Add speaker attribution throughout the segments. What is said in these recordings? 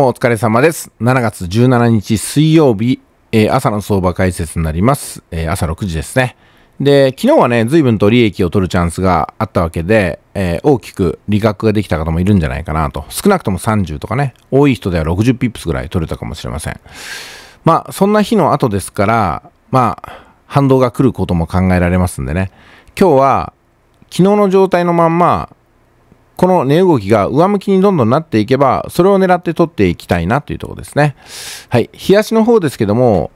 Speaker 1: もお疲れ様です。7月17日水曜日、えー、朝の相場解説になります。えー、朝6時ですね。で、昨日はね、随分と利益を取るチャンスがあったわけで、えー、大きく利確ができた方もいるんじゃないかなと。少なくとも30とかね、多い人では60ピップスぐらい取れたかもしれません。まあ、そんな日の後ですから、まあ、反動が来ることも考えられますんでね。今日は、昨日の状態のまんま、この値動きが上向きにどんどんなっていけば、それを狙って取っていきたいなというところですね。はい。冷やしの方ですけども、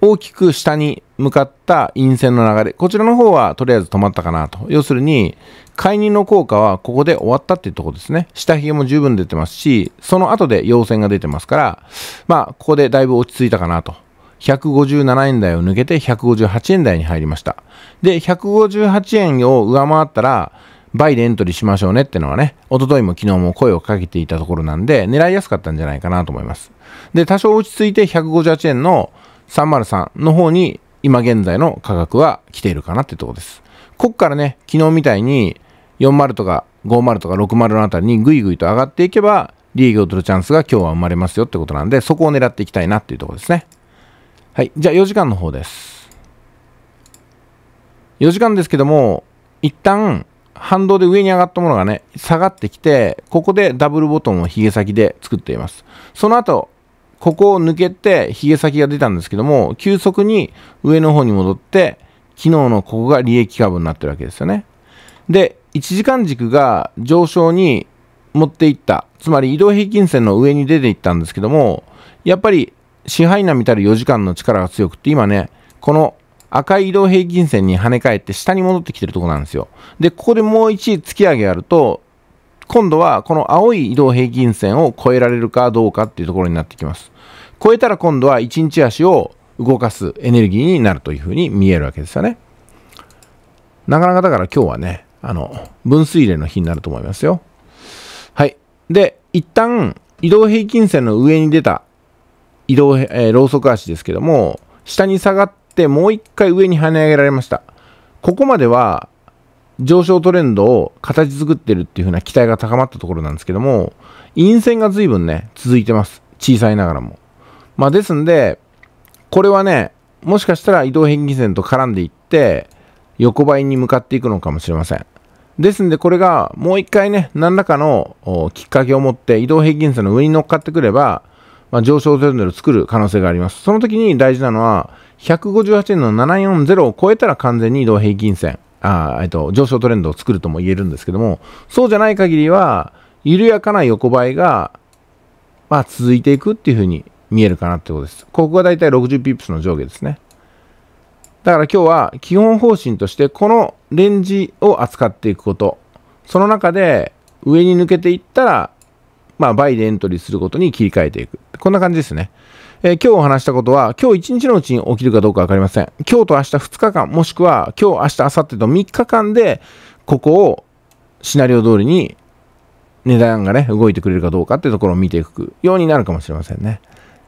Speaker 1: 大きく下に向かった陰線の流れ、こちらの方はとりあえず止まったかなと。要するに、介入の効果はここで終わったっていうところですね。下髭も十分出てますし、その後で陽線が出てますから、まあ、ここでだいぶ落ち着いたかなと。157円台を抜けて158円台に入りました。で、158円を上回ったら、倍でエントリーしましょうねってのはね、おとといも昨日も声をかけていたところなんで、狙いやすかったんじゃないかなと思います。で、多少落ち着いて158円の303の方に、今現在の価格は来ているかなってとこです。こっからね、昨日みたいに40とか50とか60のあたりにぐいぐいと上がっていけば、利益を取るチャンスが今日は生まれますよってことなんで、そこを狙っていきたいなっていうとこですね。はい。じゃあ4時間の方です。4時間ですけども、一旦反動で上に上がったものがね、下がってきて、ここでダブルボトムをヒゲ先で作っています。その後、ここを抜けて、ヒゲ先が出たんですけども、急速に上の方に戻って、昨日のここが利益株になってるわけですよね。で、1時間軸が上昇に持っていった、つまり移動平均線の上に出ていったんですけども、やっぱり支配波みたる4時間の力が強くって、今ね、この赤い移動平均線に跳ね返って下に戻ってきてるところなんですよ。で、ここでもう一突き上げやると、今度はこの青い移動平均線を越えられるかどうかっていうところになってきます。超えたら今度は1日足を動かすエネルギーになるというふうに見えるわけですよね。なかなかだから今日はね、あの、分水嶺の日になると思いますよ。はい。で、一旦移動平均線の上に出た移動、えー、ローソク足ですけども、下に下がっってもう一回上に跳ね上げられました。ここまでは上昇トレンドを形作ってるっていう風な期待が高まったところなんですけども、陰線が随分ね、続いてます。小さいながらも。まあですんで、これはね、もしかしたら移動平均線と絡んでいって、横ばいに向かっていくのかもしれません。ですんで、これがもう一回ね、何らかのきっかけを持って移動平均線の上に乗っかってくれば、まあ、上昇トレンドを作る可能性があります。その時に大事なのは、158円の740を超えたら完全に移動平均線、あえっと、上昇トレンドを作るとも言えるんですけども、そうじゃない限りは、緩やかな横ばいが、まあ、続いていくっていうふうに見えるかなってことです。ここがだいたい60ピップスの上下ですね。だから今日は基本方針としてこのレンジを扱っていくこと。その中で上に抜けていったらまあ、倍でエントリーすることに切り替えていく。こんな感じですね。えー、今日お話したことは、今日1日のうちに起きるかどうかわかりません。今日と明日2日間、もしくは今日、明日、明後日と3日間で、ここをシナリオ通りに値段がね、動いてくれるかどうかっていうところを見ていくようになるかもしれませんね。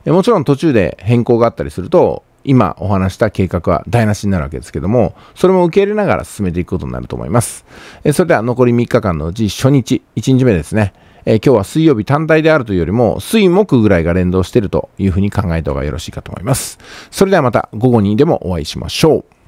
Speaker 1: えもちろん途中で変更があったりすると、今お話した計画は台無しになるわけですけども、それも受け入れながら進めていくことになると思います。えそれでは残り3日間のうち初日、1日目ですね。えー、今日は水曜日単体であるというよりも、水木ぐらいが連動しているというふうに考えた方がよろしいかと思います。それではまた午後にでもお会いしましょう。